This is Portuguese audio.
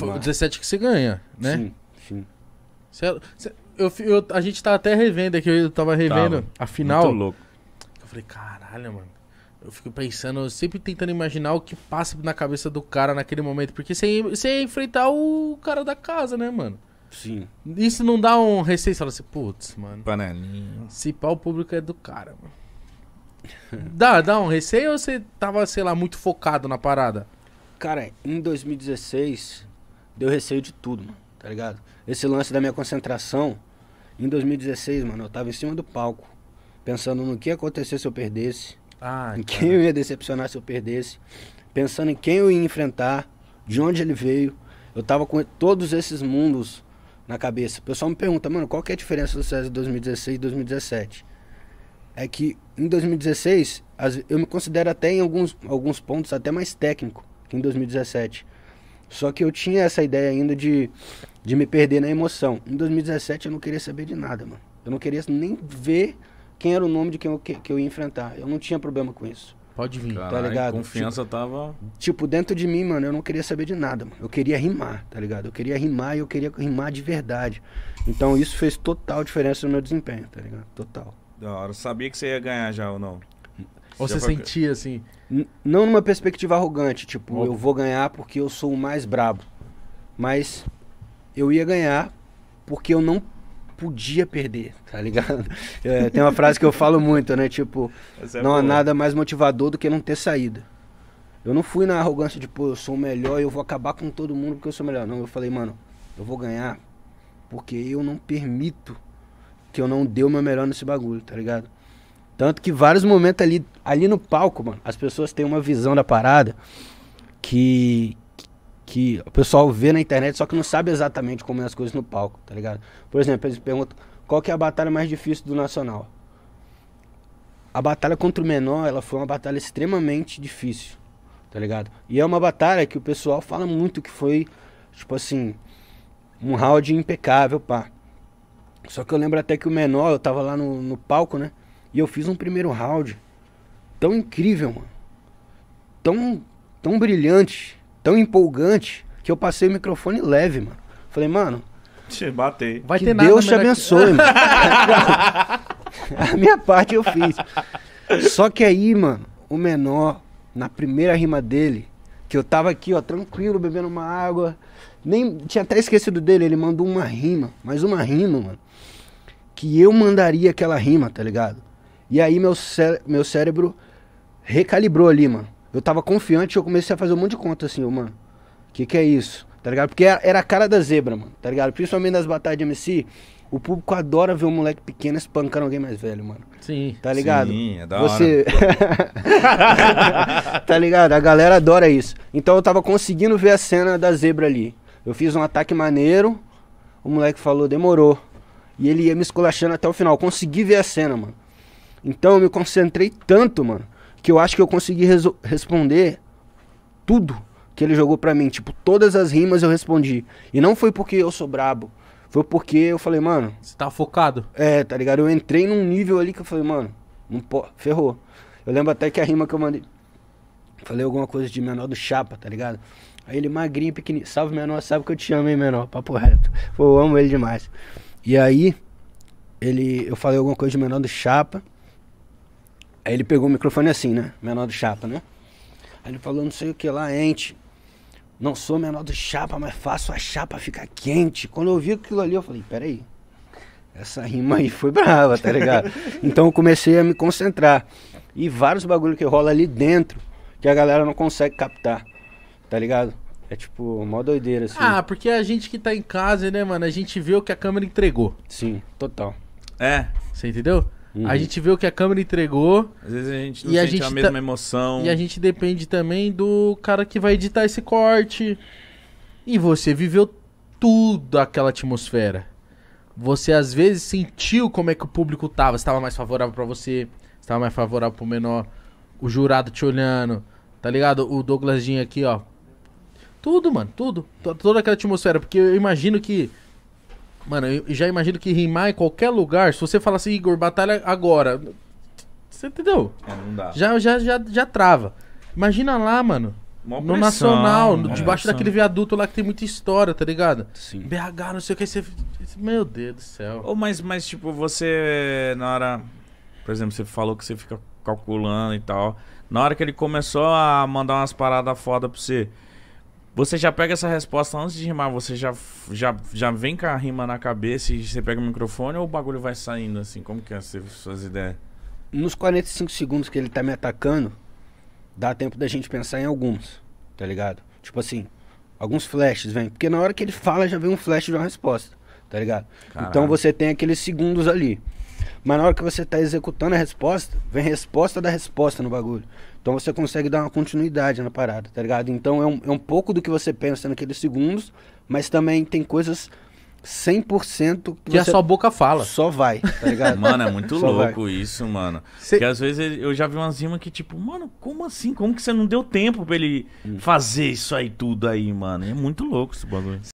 Foi o 17 que você ganha, né? Sim, sim. É, eu, eu, a gente tá até revendo aqui, eu tava revendo afinal a final. Muito louco. Eu falei, caralho, mano. Eu fico pensando, sempre tentando imaginar o que passa na cabeça do cara naquele momento. Porque você, ia enfrentar o cara da casa, né, mano? Sim. Isso não dá um receio, você fala assim, putz, mano. Panelinha. Se pau, o público é do cara, mano. dá, dá um receio ou você tava, sei lá, muito focado na parada? Cara, em 2016, deu receio de tudo, mano, tá ligado? Esse lance da minha concentração, em 2016, mano, eu tava em cima do palco, pensando no que ia acontecer se eu perdesse, ah, em quem eu ia decepcionar se eu perdesse, pensando em quem eu ia enfrentar, de onde ele veio. Eu tava com todos esses mundos na cabeça. O pessoal me pergunta, mano, qual que é a diferença do César 2016 e 2017? É que em 2016, eu me considero até em alguns, alguns pontos até mais técnico que em 2017. Só que eu tinha essa ideia ainda de, de me perder na emoção. Em 2017 eu não queria saber de nada, mano. Eu não queria nem ver quem era o nome de quem eu, que, que eu ia enfrentar. Eu não tinha problema com isso. Pode vir, tá ligado? Confiança tipo, tava. Tipo, dentro de mim, mano, eu não queria saber de nada, mano. Eu queria rimar, tá ligado? Eu queria rimar e eu queria rimar de verdade. Então isso fez total diferença no meu desempenho, tá ligado? Total. Da hora. Sabia que você ia ganhar já ou não? Ou você, você foi... sentia assim? não numa perspectiva arrogante, tipo, Opa. eu vou ganhar porque eu sou o mais brabo. Mas eu ia ganhar porque eu não podia perder, tá ligado? É, tem uma frase que eu falo muito, né? Tipo, é não boa. há nada mais motivador do que não ter saída. Eu não fui na arrogância de, tipo, pô, eu sou o melhor, eu vou acabar com todo mundo porque eu sou o melhor. Não, eu falei, mano, eu vou ganhar porque eu não permito que eu não dê o meu melhor nesse bagulho, tá ligado? Tanto que vários momentos ali, ali no palco, mano, as pessoas têm uma visão da parada que, que o pessoal vê na internet, só que não sabe exatamente como é as coisas no palco, tá ligado? Por exemplo, eles perguntam qual que é a batalha mais difícil do Nacional. A batalha contra o menor, ela foi uma batalha extremamente difícil, tá ligado? E é uma batalha que o pessoal fala muito que foi, tipo assim, um round impecável, pá. Só que eu lembro até que o menor, eu tava lá no, no palco, né? E eu fiz um primeiro round tão incrível, mano. Tão, tão brilhante, tão empolgante, que eu passei o microfone leve, mano. Falei, mano. Te batei. Vai ter Deus te abençoe, que... mano. A minha parte eu fiz. Só que aí, mano, o menor, na primeira rima dele, que eu tava aqui, ó, tranquilo, bebendo uma água. Nem tinha até esquecido dele, ele mandou uma rima, mais uma rima, mano. Que eu mandaria aquela rima, tá ligado? E aí meu, cé meu cérebro recalibrou ali, mano. Eu tava confiante, eu comecei a fazer um monte de conta assim, mano. Que que é isso? Tá ligado? Porque era, era a cara da zebra, mano. Tá ligado? Principalmente nas batalhas de MC, o público adora ver um moleque pequeno espancando alguém mais velho, mano. Sim. Tá ligado? Sim, é da Você... hora. tá ligado? A galera adora isso. Então eu tava conseguindo ver a cena da zebra ali. Eu fiz um ataque maneiro, o moleque falou, demorou. E ele ia me esculachando até o final. Eu consegui ver a cena, mano. Então eu me concentrei tanto, mano, que eu acho que eu consegui responder tudo que ele jogou para mim. Tipo, todas as rimas eu respondi. E não foi porque eu sou brabo. Foi porque eu falei, mano. Você tá focado? É, tá ligado? Eu entrei num nível ali que eu falei, mano, não po ferrou. Eu lembro até que a rima que eu mandei. Falei alguma coisa de menor do Chapa, tá ligado? Aí ele magrinho, pequenininho. Salve, menor, sabe que eu te amo, hein, menor? Papo reto. Pô, eu amo ele demais. E aí, ele, eu falei alguma coisa de menor do Chapa. Aí ele pegou o microfone assim, né? Menor do chapa, né? Aí ele falou, não sei o que lá, ente. Não sou menor do chapa, mas faço a chapa ficar quente. Quando eu vi aquilo ali, eu falei, peraí. Essa rima aí foi brava, tá ligado? então eu comecei a me concentrar. E vários bagulho que rola ali dentro, que a galera não consegue captar, tá ligado? É tipo, mó doideira, assim. Ah, porque a gente que tá em casa, né, mano? A gente vê o que a câmera entregou. Sim, total. É. Você entendeu? Uhum. A gente vê o que a câmera entregou. Às vezes a gente não e sente a, gente a tá mesma emoção. E a gente depende também do cara que vai editar esse corte. E você viveu tudo aquela atmosfera. Você às vezes sentiu como é que o público tava. Estava mais favorável para você, estava mais favorável pro menor, o jurado te olhando, tá ligado? O Douglasinho aqui, ó. Tudo, mano, tudo. T Toda aquela atmosfera, porque eu imagino que Mano, eu já imagino que rimar em qualquer lugar, se você falar assim, Igor, batalha agora. Você entendeu? É, não dá. Já, já, já, já trava. Imagina lá, mano. no pressão, Nacional, no, debaixo daquele viaduto lá que tem muita história, tá ligado? Sim. BH, não sei o que, você. Meu Deus do céu. Ou mas, mas, tipo, você, na hora. Por exemplo, você falou que você fica calculando e tal. Na hora que ele começou a mandar umas paradas foda pra você. Você já pega essa resposta antes de rimar, você já, já, já vem com a rima na cabeça e você pega o microfone ou o bagulho vai saindo assim? Como que é as suas ideias? Nos 45 segundos que ele tá me atacando, dá tempo da gente pensar em alguns, tá ligado? Tipo assim, alguns flashes vem, porque na hora que ele fala já vem um flash de uma resposta, tá ligado? Então Caralho. Então você tem aqueles segundos ali. Mas na hora que você está executando a resposta, vem resposta da resposta no bagulho. Então você consegue dar uma continuidade na parada, tá ligado? Então é um, é um pouco do que você pensa naqueles segundos, mas também tem coisas 100% que, que a sua boca fala. Só vai, tá ligado? Mano, é muito louco vai. isso, mano. Cê... Porque às vezes eu já vi umas rimas que tipo, mano, como assim? Como que você não deu tempo pra ele hum. fazer isso aí tudo aí, mano? É muito louco esse bagulho.